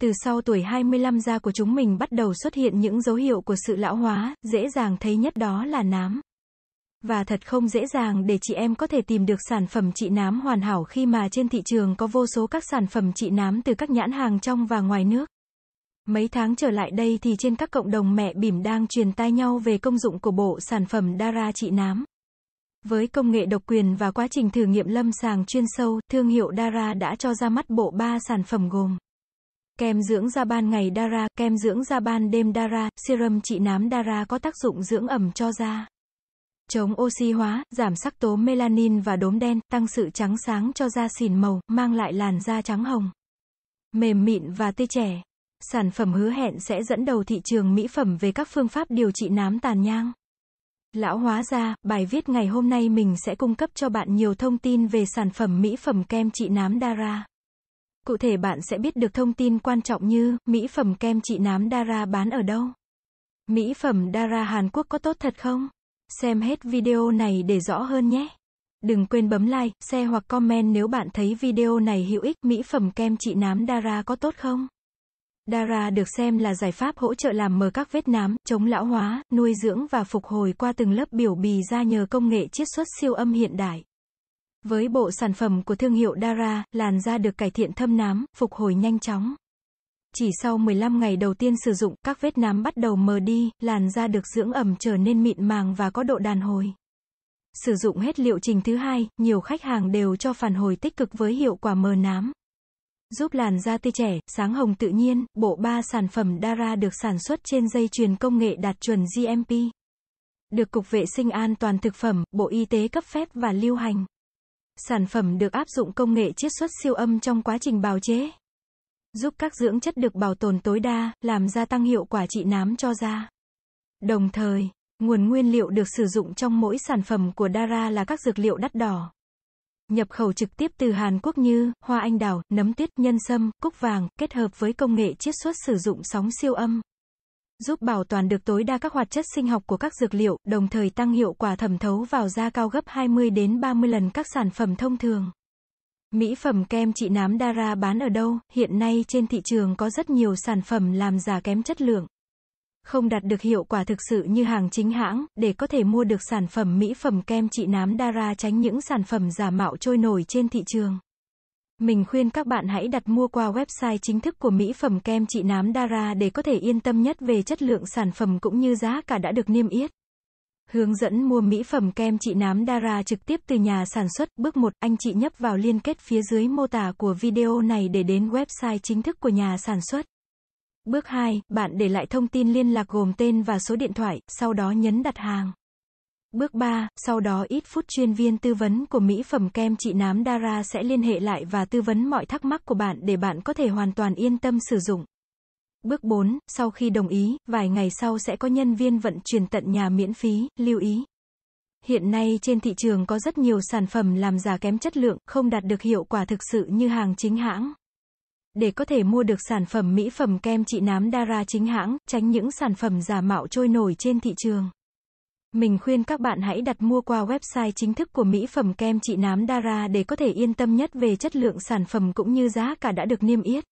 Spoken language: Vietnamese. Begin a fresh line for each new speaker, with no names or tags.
Từ sau tuổi 25 da của chúng mình bắt đầu xuất hiện những dấu hiệu của sự lão hóa, dễ dàng thấy nhất đó là nám. Và thật không dễ dàng để chị em có thể tìm được sản phẩm trị nám hoàn hảo khi mà trên thị trường có vô số các sản phẩm trị nám từ các nhãn hàng trong và ngoài nước. Mấy tháng trở lại đây thì trên các cộng đồng mẹ bỉm đang truyền tai nhau về công dụng của bộ sản phẩm Dara trị nám. Với công nghệ độc quyền và quá trình thử nghiệm lâm sàng chuyên sâu, thương hiệu Dara đã cho ra mắt bộ 3 sản phẩm gồm Kem dưỡng da ban ngày Dara, kem dưỡng da ban đêm Dara, serum trị nám Dara có tác dụng dưỡng ẩm cho da. Chống oxy hóa, giảm sắc tố melanin và đốm đen, tăng sự trắng sáng cho da xỉn màu, mang lại làn da trắng hồng. Mềm mịn và tươi trẻ. Sản phẩm hứa hẹn sẽ dẫn đầu thị trường mỹ phẩm về các phương pháp điều trị nám tàn nhang. Lão hóa da, bài viết ngày hôm nay mình sẽ cung cấp cho bạn nhiều thông tin về sản phẩm mỹ phẩm kem trị nám Dara. Cụ thể bạn sẽ biết được thông tin quan trọng như mỹ phẩm kem trị nám Dara bán ở đâu. Mỹ phẩm Dara Hàn Quốc có tốt thật không? Xem hết video này để rõ hơn nhé. Đừng quên bấm like, share hoặc comment nếu bạn thấy video này hữu ích. Mỹ phẩm kem trị nám Dara có tốt không? Dara được xem là giải pháp hỗ trợ làm mờ các vết nám, chống lão hóa, nuôi dưỡng và phục hồi qua từng lớp biểu bì da nhờ công nghệ chiết xuất siêu âm hiện đại. Với bộ sản phẩm của thương hiệu Dara, làn da được cải thiện thâm nám, phục hồi nhanh chóng. Chỉ sau 15 ngày đầu tiên sử dụng, các vết nám bắt đầu mờ đi, làn da được dưỡng ẩm trở nên mịn màng và có độ đàn hồi. Sử dụng hết liệu trình thứ hai, nhiều khách hàng đều cho phản hồi tích cực với hiệu quả mờ nám. Giúp làn da tươi trẻ, sáng hồng tự nhiên, bộ ba sản phẩm Dara được sản xuất trên dây chuyền công nghệ đạt chuẩn GMP. Được Cục Vệ sinh An toàn Thực phẩm, Bộ Y tế cấp phép và lưu hành. Sản phẩm được áp dụng công nghệ chiết xuất siêu âm trong quá trình bào chế, giúp các dưỡng chất được bảo tồn tối đa, làm gia tăng hiệu quả trị nám cho da. Đồng thời, nguồn nguyên liệu được sử dụng trong mỗi sản phẩm của Dara là các dược liệu đắt đỏ. Nhập khẩu trực tiếp từ Hàn Quốc như hoa anh đào, nấm tuyết, nhân sâm, cúc vàng, kết hợp với công nghệ chiết xuất sử dụng sóng siêu âm giúp bảo toàn được tối đa các hoạt chất sinh học của các dược liệu, đồng thời tăng hiệu quả thẩm thấu vào da cao gấp 20 đến 30 lần các sản phẩm thông thường. Mỹ phẩm kem trị nám Dara bán ở đâu? Hiện nay trên thị trường có rất nhiều sản phẩm làm giả kém chất lượng. Không đạt được hiệu quả thực sự như hàng chính hãng, để có thể mua được sản phẩm mỹ phẩm kem trị nám Dara tránh những sản phẩm giả mạo trôi nổi trên thị trường. Mình khuyên các bạn hãy đặt mua qua website chính thức của mỹ phẩm kem trị nám Dara để có thể yên tâm nhất về chất lượng sản phẩm cũng như giá cả đã được niêm yết. Hướng dẫn mua mỹ phẩm kem trị nám Dara trực tiếp từ nhà sản xuất. Bước 1, anh chị nhấp vào liên kết phía dưới mô tả của video này để đến website chính thức của nhà sản xuất. Bước 2, bạn để lại thông tin liên lạc gồm tên và số điện thoại, sau đó nhấn đặt hàng. Bước 3, sau đó ít phút chuyên viên tư vấn của mỹ phẩm kem trị nám Dara sẽ liên hệ lại và tư vấn mọi thắc mắc của bạn để bạn có thể hoàn toàn yên tâm sử dụng. Bước 4, sau khi đồng ý, vài ngày sau sẽ có nhân viên vận chuyển tận nhà miễn phí, lưu ý. Hiện nay trên thị trường có rất nhiều sản phẩm làm giả kém chất lượng, không đạt được hiệu quả thực sự như hàng chính hãng. Để có thể mua được sản phẩm mỹ phẩm kem trị nám Dara chính hãng, tránh những sản phẩm giả mạo trôi nổi trên thị trường. Mình khuyên các bạn hãy đặt mua qua website chính thức của mỹ phẩm kem trị nám Dara để có thể yên tâm nhất về chất lượng sản phẩm cũng như giá cả đã được niêm yết.